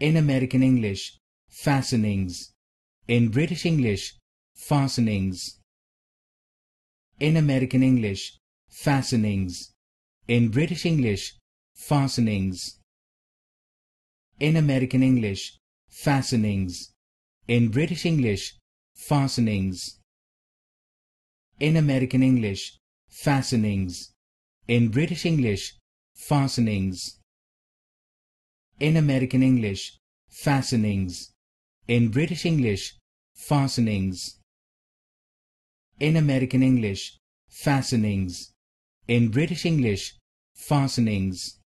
In American English, fastenings. In British English, fastenings. In American English, fastenings. In British English, fastenings. In American English, fastenings. In British English, fastenings. In American English, fastenings. In British English, fastenings. In American English, fastenings. In British English, fastenings. In American English, fastenings. In British English, fastenings.